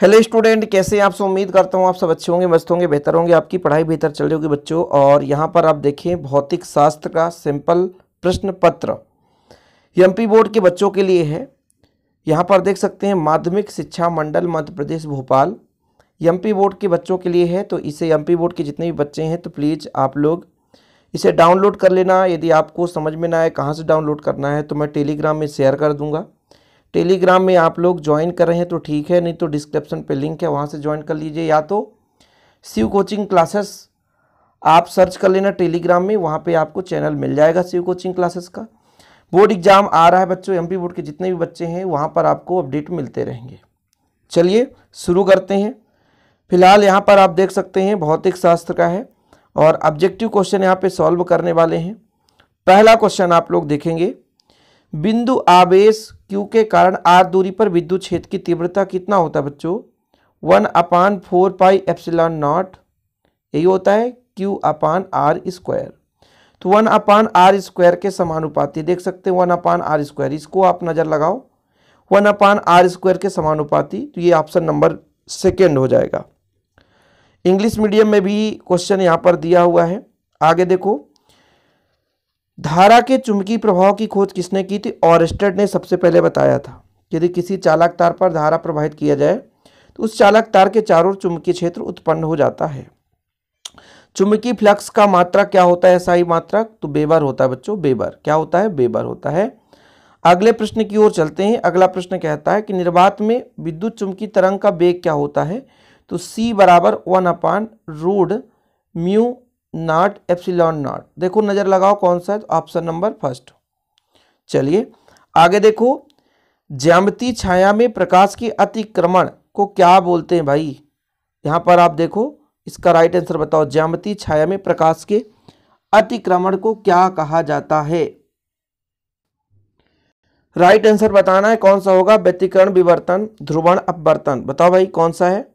hello student कैसे आप सब उम्मीद करता हूँ आप सब अच्छे होंगे मस्त होंगे बेहतर होंगे आपकी पढ़ाई बेहतर चल रही होगी बच्चों और यहाँ पर आप देखें भौतिक शास्त्र का सिंपल प्रश्न पत्र एमपी बोर्ड के बच्चों के लिए है यहाँ पर देख सकते हैं माध्यमिक शिक्षा मंडल मध्य प्रदेश भोपाल पी बोर्ड के बच्चों के लिए है तो इसे पी बोर्ड के जितने भी बच्चे हैं तो प्लीज़ आप लोग इसे डाउनलोड कर लेना यदि आपको समझ में ना आए कहाँ से डाउनलोड करना है तो मैं टेलीग्राम में शेयर कर दूँगा टेलीग्राम में आप लोग ज्वाइन कर रहे हैं तो ठीक है नहीं तो डिस्क्रिप्शन पे लिंक है वहाँ से ज्वाइन कर लीजिए या तो शिव कोचिंग क्लासेस आप सर्च कर लेना टेलीग्राम में वहाँ पे आपको चैनल मिल जाएगा शिव कोचिंग क्लासेस का बोर्ड एग्जाम आ रहा है बच्चों एमपी बोर्ड के जितने भी बच्चे हैं वहाँ पर आपको अपडेट मिलते रहेंगे चलिए शुरू करते हैं फिलहाल यहाँ पर आप देख सकते हैं भौतिक शास्त्र का है और ऑब्जेक्टिव क्वेश्चन यहाँ पर सॉल्व करने वाले हैं पहला क्वेश्चन आप लोग देखेंगे बिंदु आवेश Q के कारण R दूरी पर विद्युत क्षेत्र की तीव्रता कितना होता है बच्चों one upon four pi epsilon naught यही होता है Q अपान आर स्क्वायर तो वन अपान आर स्क्वायर के समानुपाती देख सकते हैं वन अपान आर स्क्वायर इसको आप नज़र लगाओ वन अपान आर स्क्वायर के समानुपाती तो ये ऑप्शन नंबर सेकेंड हो जाएगा इंग्लिश मीडियम में भी क्वेश्चन यहाँ पर दिया हुआ है आगे देखो धारा के चुंबकीय प्रभाव की खोज किसने की थी ऑरेस्टेड ने सबसे पहले बताया था यदि किसी चालक तार पर धारा प्रवाहित किया जाए तो उस चालक तार के चारों चुंबकीय क्षेत्र उत्पन्न हो जाता है चुंबकीय फ्लक्स का मात्रा क्या होता है ऐसा मात्रा तो बेबर होता है बच्चों बेबर क्या होता है बेबर होता है अगले प्रश्न की ओर चलते हैं अगला प्रश्न कहता है कि निर्वात में विद्युत चुंबकीय तरंग का वेग क्या होता है तो सी बराबर one upon root mu naught epsilon naught देखो नज़र लगाओ कौन सा है ऑप्शन नंबर फर्स्ट चलिए आगे देखो ज्यामिति छाया में प्रकाश के अतिक्रमण को क्या बोलते हैं भाई यहां पर आप देखो इसका राइट आंसर बताओ ज्यामिति छाया में प्रकाश के अतिक्रमण को क्या कहा जाता है राइट आंसर बताना है कौन सा होगा व्यतिकरण विवर्तन ध्रुवण अपवर्तन बताओ भाई कौन सा है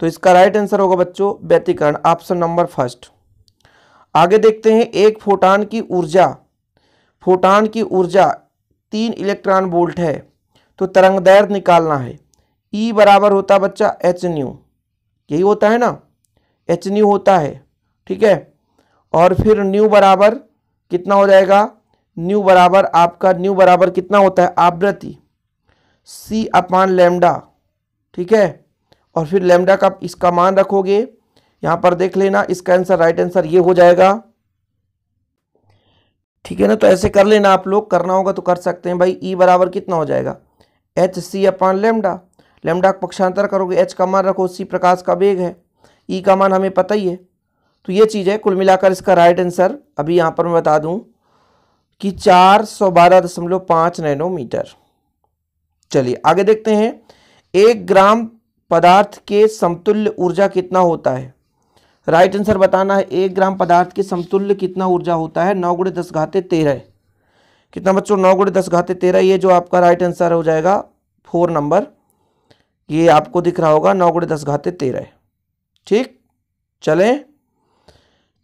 तो इसका राइट आंसर होगा बच्चों व्यतिकरण ऑप्शन नंबर फर्स्ट आगे देखते हैं एक फोटान की ऊर्जा फोटान की ऊर्जा तीन इलेक्ट्रॉन वोल्ट है तो तरंग दैर्ध निकालना है ई e बराबर होता बच्चा एच न्यू यही होता है ना एच न्यू होता है ठीक है और फिर न्यू बराबर कितना हो जाएगा न्यू बराबर आपका न्यू बराबर कितना होता है आवृत्ति सी अपान लेमडा ठीक है और फिर लेमडा का इसका मान रखोगे यहां पर देख लेना इसका आंसर राइट आंसर ये हो जाएगा ठीक है ना तो ऐसे कर लेना आप लोग करना होगा तो कर सकते हैं भाई ई e बराबर कितना हो जाएगा h c upon lambda lambda का पक्षांतर करोगे एच का मान रखो सी प्रकाश का वेग है ई e का मान हमें पता ही है तो ये चीज़ है कुल मिलाकर इसका राइट आंसर अभी यहां पर मैं बता दूं कि चार सौ बारह दशमलव पांच नैनोमीटर चलिए आगे देखते हैं एक ग्राम पदार्थ के समतुल्य ऊर्जा कितना होता है राइट आंसर बताना है एक ग्राम पदार्थ के समतुल्य कितना ऊर्जा होता है नौ गुड़े दस घाते तेरह कितना बच्चों नौ गुड़े दस घाते तेरह ये जो आपका राइट आंसर हो जाएगा फोर नंबर ये आपको दिख रहा होगा नौ गुड़े दस घाते तेरह ठीक चलें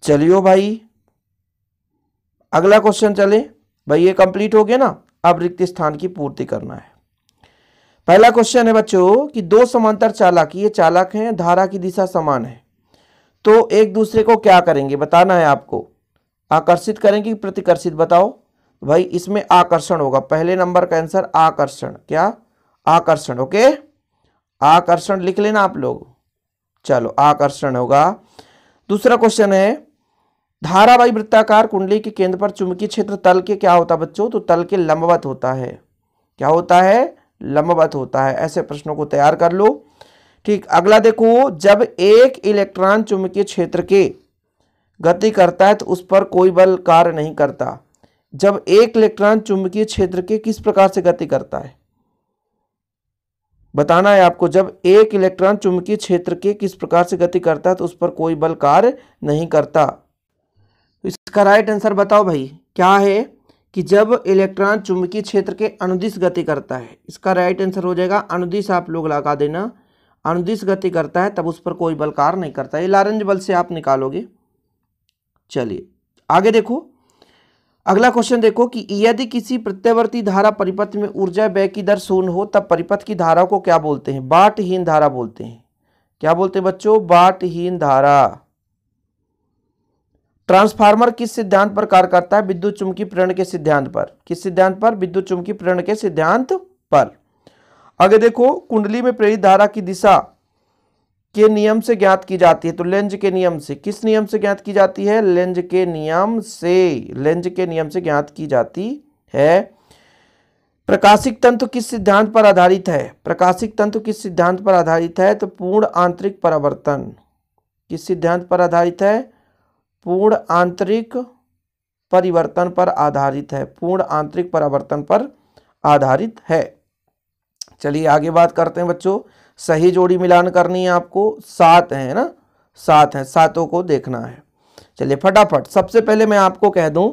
चलियो भाई अगला क्वेश्चन चले भाई ये कंप्लीट हो गया ना अब रिक्त स्थान की पूर्ति करना है पहला क्वेश्चन है बच्चों कि दो समांतर चालक ये चालक हैं धारा की दिशा समान है तो एक दूसरे को क्या करेंगे बताना है आपको आकर्षित करेंगे कि प्रतिकर्षित बताओ भाई इसमें आकर्षण होगा पहले नंबर का आंसर आकर्षण क्या आकर्षण ओके आकर्षण लिख लेना आप लोग चलो आकर्षण होगा दूसरा क्वेश्चन है धारावाही वृत्ताकार कुंडली के केंद्र पर चुंबकीय क्षेत्र तल के क्या होता है बच्चों तो तल के लंबवत होता है क्या होता है लंबवत होता है ऐसे प्रश्नों को तैयार कर लो ठीक अगला देखो जब एक इलेक्ट्रॉन चुंबकीय क्षेत्र के गति करता है तो उस पर कोई बल कार्य नहीं करता जब एक इलेक्ट्रॉन चुंबकीय क्षेत्र के किस प्रकार से गति करता है बताना है आपको जब एक इलेक्ट्रॉन चुंबकीय क्षेत्र के किस प्रकार से गति करता है तो उस पर कोई बल कार्य नहीं करता तो इसका राइट आंसर बताओ भाई क्या है कि जब इलेक्ट्रॉन चुंबकीय क्षेत्र के अनुदिश गति करता है इसका राइट आंसर हो जाएगा अनुदिश आप लोग लगा देना अनुदिश गति करता है तब उस पर कोई बल कार्य नहीं करता ये लारंज बल से आप निकालोगे चलिए आगे देखो अगला क्वेश्चन देखो कि यदि किसी प्रत्यवर्ती धारा परिपथ में ऊर्जा व्यय की दर शून्य हो तब परिपथ की धारा को क्या बोलते हैं बाटहीन धारा बोलते हैं क्या बोलते हैं बच्चों बाटहीन धारा ट्रांसफार्मर किस सिद्धांत पर कार्य करता है विद्युत चुंबकीय प्रेरण के सिद्धांत पर किस सिद्धांत पर विद्युत चुंबकीय प्रेरण के सिद्धांत पर आगे देखो कुंडली में प्रेरित धारा की दिशा के नियम से ज्ञात की जाती है तो लेंज के नियम से किस नियम से ज्ञात की जाती है लेंज के नियम से लेंज के नियम से ज्ञात की जाती है प्रकाशिक तंत्र किस सिद्धांत पर आधारित है प्रकाशिक तंत्र किस सिद्धांत पर आधारित है तो पूर्ण आंतरिक परावर्तन किस सिद्धांत पर आधारित है पूर्ण आंतरिक परिवर्तन पर आधारित है पूर्ण आंतरिक परावर्तन पर आधारित है चलिए आगे बात करते हैं बच्चों सही जोड़ी मिलान करनी है आपको सात है ना सात है सातों को देखना है चलिए फटाफट सबसे पहले मैं आपको कह दूं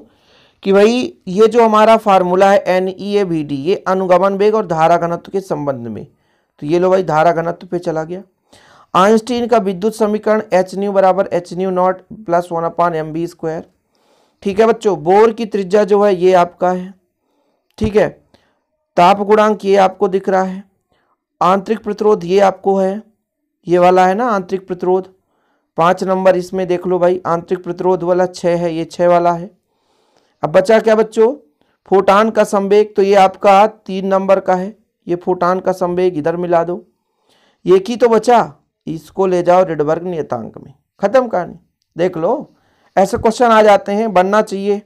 कि भाई ये जो हमारा फार्मूला है N E A B D ये अनुगमन वेग और धारा घनत्व के संबंध में तो ये लो भाई धारा घनत्व पे चला गया आइंस्टीन का विद्युत समीकरण एच न्यू बराबर h nu naught plus one upon m v square ठीक है बच्चों बोर की त्रिज्या जो है ये आपका है ठीक है ताप गुणांक ये आपको दिख रहा है आंतरिक प्रतिरोध ये आपको है ये वाला है ना आंतरिक प्रतिरोध पाँच नंबर इसमें देख लो भाई आंतरिक प्रतिरोध वाला छः है ये छः वाला है अब बचा क्या बच्चों फोटान का संवेग तो ये आपका तीन नंबर का है ये फोटान का संवेग इधर मिला दो ये की तो बचा इसको ले जाओ रिडवर्ग नियतांक में ख़त्म कहानी देख लो ऐसे क्वेश्चन आ जाते हैं बनना चाहिए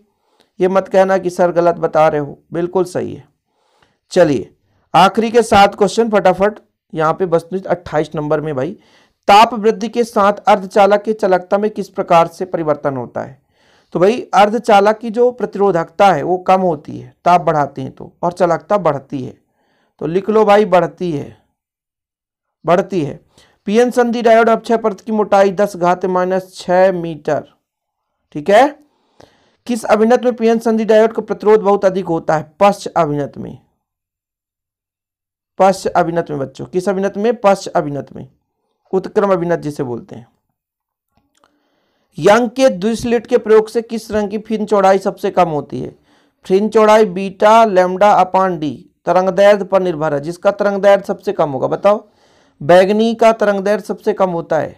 ये मत कहना कि सर गलत बता रहे हो बिल्कुल सही है चलिए आखिरी के सात क्वेश्चन फटाफट यहाँ पे बस अट्ठाईस नंबर में भाई ताप वृद्धि के साथ अर्धचालक के चलकता में किस प्रकार से परिवर्तन होता है तो भाई अर्धचालक की जो प्रतिरोधकता है वो कम होती है ताप बढ़ाते हैं तो और चलकता बढ़ती है तो लिख लो भाई बढ़ती है बढ़ती है पीएन संधि डायोड अक्षय परत की मोटाई दस घात माइनस छः मीटर ठीक है किस अभिनत में पीएन संधि डायोड का प्रतिरोध बहुत अधिक होता है पश्च अभिनत में पश्च अभिनत में बच्चों किस अभिनत में पश्च अभिनत में उत्क्रम अभिनत जिसे बोलते हैं यंग के द्विस्लिट के प्रयोग से किस रंग की फिन चौड़ाई सबसे कम होती है फिन चौड़ाई बीटा लेमडा अपान डी तरंग दैर्ध पर निर्भर है जिसका तरंग दैर्ध सबसे कम होगा बताओ बैगनी का तरंग दैर्ध सबसे कम होता है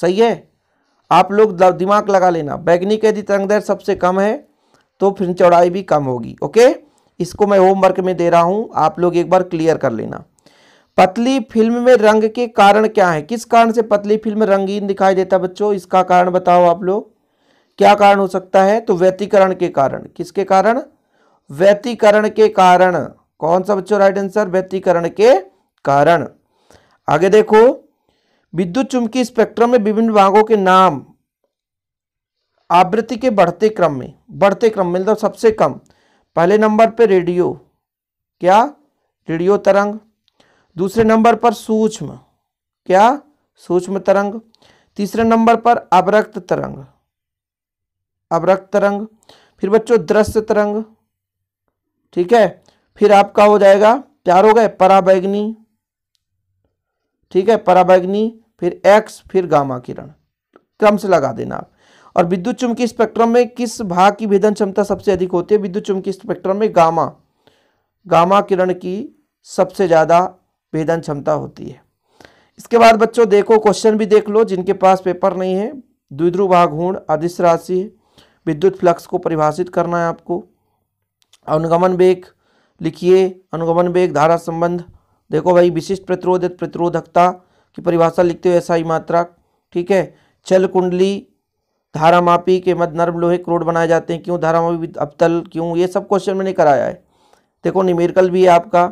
सही है आप लोग दिमाग लगा लेना बैगनी का यदि तरंग दैर्ध सबसे कम है तो फिन चौड़ाई भी कम होगी ओके इसको मैं होमवर्क में दे रहा हूं आप लोग एक बार क्लियर कर लेना पतली फिल्म में रंग के कारण क्या है किस कारण से पतली फिल्म रंगीन दिखाई देता बच्चों इसका कारण बताओ आप लोग क्या कारण हो सकता है तो व्यतीकरण के कारण किसके कारण व्यतीकरण के कारण कौन सा बच्चों राइट आंसर व्यतीकरण के कारण आगे देखो विद्युत चुंबकीय स्पेक्ट्रम में विभिन्न भागों के नाम आवृत्ति के बढ़ते क्रम में बढ़ते क्रम में मतलब सबसे कम पहले नंबर पे रेडियो क्या रेडियो तरंग दूसरे नंबर पर सूक्ष्म क्या सूक्ष्म तरंग तीसरे नंबर पर अवरक्त तरंग अवरक्त तरंग फिर बच्चों दृश्य तरंग ठीक है फिर आपका हो जाएगा चार हो गए पराबैगनी ठीक है पराबैगनी फिर एक्स फिर गामा किरण क्रम से लगा देना आप और विद्युत चुंबकीय स्पेक्ट्रम में किस भाग की भेदन क्षमता सबसे अधिक होती है विद्युत चुंबकीय स्पेक्ट्रम में गामा गामा किरण की सबसे ज़्यादा भेदन क्षमता होती है इसके बाद बच्चों देखो क्वेश्चन भी देख लो जिनके पास पेपर नहीं है द्विध्रुव भागूर्ण अदिश राशि विद्युत फ्लक्स को परिभाषित करना है आपको अनुगमन वेग लिखिए अनुगमन वेग धारा संबंध देखो भाई विशिष्ट प्रतिरोध प्रतिरोधकता की परिभाषा लिखते हुए ऐसा ही मात्रा ठीक है चल कुंडली धारामापी के मध्य नर्म लोहे क्रोड बनाए जाते हैं क्यों धारामापी अबतल क्यों ये सब क्वेश्चन मैंने कराया है देखो निमेरिकल भी है आपका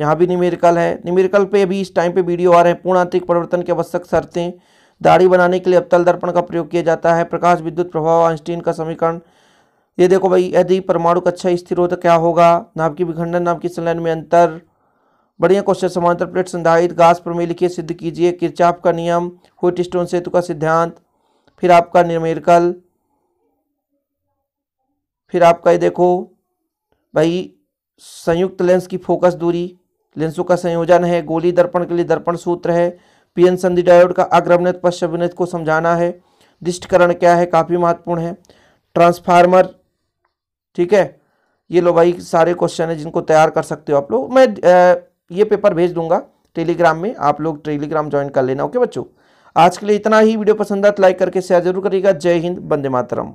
यहाँ भी निमेरिकल है निमेरिकल पे अभी इस टाइम पे वीडियो आ रहे हैं पूर्ण आंतरिक परिवर्तन के आवश्यक शर्तें दाढ़ी बनाने के लिए अबतल दर्पण का प्रयोग किया जाता है प्रकाश विद्युत प्रभाव आइंस्टीन का समीकरण ये देखो भाई यदि परमाणु कक्षा स्थिर हो तो क्या होगा नाभ की विखंडन नाभ की संलयन में अंतर बढ़िया क्वेश्चन समांतर प्लेट संधारित घास प्रमेय लिखिए सिद्ध कीजिए किरचाप का नियम हुट स्टोन सेतु का सिद्धांत फिर आपका निर्मेरकल फिर आपका ये देखो भाई संयुक्त लेंस की फोकस दूरी लेंसों का संयोजन है गोली दर्पण के लिए दर्पण सूत्र है पीएन संधि डायोड का अग्रवनित पश्चिमित को समझाना है दिष्टकरण क्या है काफ़ी महत्वपूर्ण है ट्रांसफार्मर ठीक है ये लो भाई सारे क्वेश्चन है जिनको तैयार कर सकते हो आप लोग मैं ये पेपर भेज दूंगा टेलीग्राम में आप लोग टेलीग्राम ज्वाइन कर लेना ओके बच्चों आज के लिए इतना ही वीडियो पसंद आया तो लाइक करके शेयर जरूर करिएगा जय हिंद बंदे मातरम